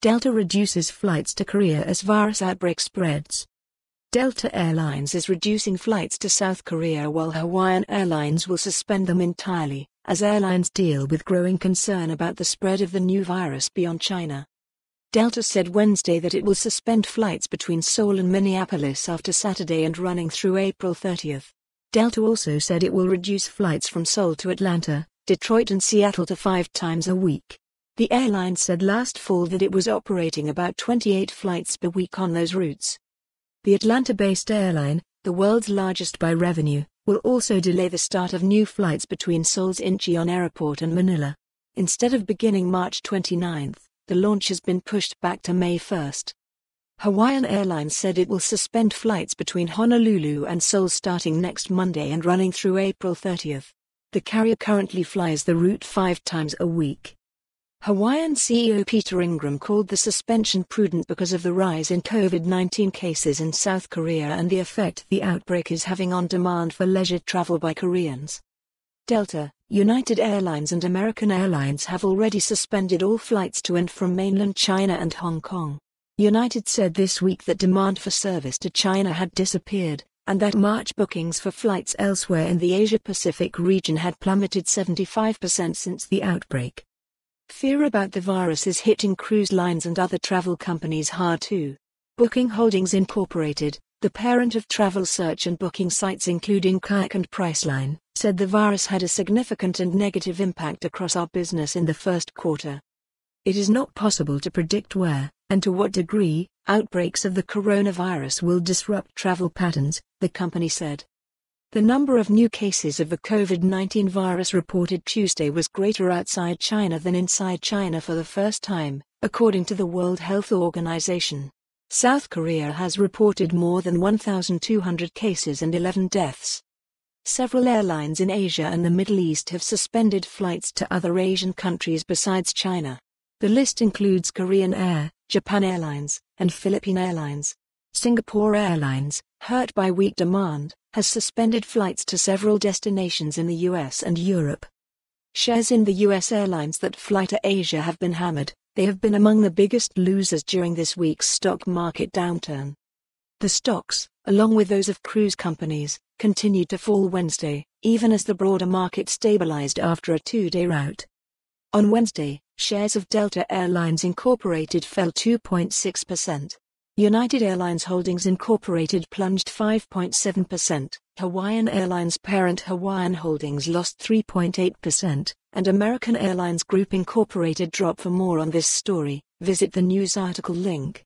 Delta reduces flights to Korea as virus outbreak spreads. Delta Airlines is reducing flights to South Korea while Hawaiian Airlines will suspend them entirely, as airlines deal with growing concern about the spread of the new virus beyond China. Delta said Wednesday that it will suspend flights between Seoul and Minneapolis after Saturday and running through April 30. Delta also said it will reduce flights from Seoul to Atlanta, Detroit, and Seattle to five times a week. The airline said last fall that it was operating about 28 flights per week on those routes. The Atlanta based airline, the world's largest by revenue, will also delay the start of new flights between Seoul's Incheon Airport and Manila. Instead of beginning March 29, the launch has been pushed back to May 1. Hawaiian Airlines said it will suspend flights between Honolulu and Seoul starting next Monday and running through April 30. The carrier currently flies the route five times a week. Hawaiian CEO Peter Ingram called the suspension prudent because of the rise in COVID 19 cases in South Korea and the effect the outbreak is having on demand for leisure travel by Koreans. Delta, United Airlines, and American Airlines have already suspended all flights to and from mainland China and Hong Kong. United said this week that demand for service to China had disappeared, and that March bookings for flights elsewhere in the Asia Pacific region had plummeted 75% since the outbreak. Fear about the virus is hitting cruise lines and other travel companies hard too. Booking Holdings Incorporated, the parent of travel search and booking sites including Kayak and Priceline, said the virus had a significant and negative impact across our business in the first quarter. It is not possible to predict where, and to what degree, outbreaks of the coronavirus will disrupt travel patterns, the company said. The number of new cases of the COVID 19 virus reported Tuesday was greater outside China than inside China for the first time, according to the World Health Organization. South Korea has reported more than 1,200 cases and 11 deaths. Several airlines in Asia and the Middle East have suspended flights to other Asian countries besides China. The list includes Korean Air, Japan Airlines, and Philippine Airlines. Singapore Airlines, hurt by weak demand, has suspended flights to several destinations in the US and Europe. Shares in the US airlines that fly to Asia have been hammered, they have been among the biggest losers during this week's stock market downturn. The stocks, along with those of cruise companies, continued to fall Wednesday, even as the broader market stabilized after a two day rout. On Wednesday, shares of Delta Airlines Incorporated fell 2.6%. United Airlines Holdings Incorporated plunged 5.7%, Hawaiian Airlines parent Hawaiian Holdings lost 3.8%, and American Airlines Group Incorporated drop. For more on this story, visit the news article link.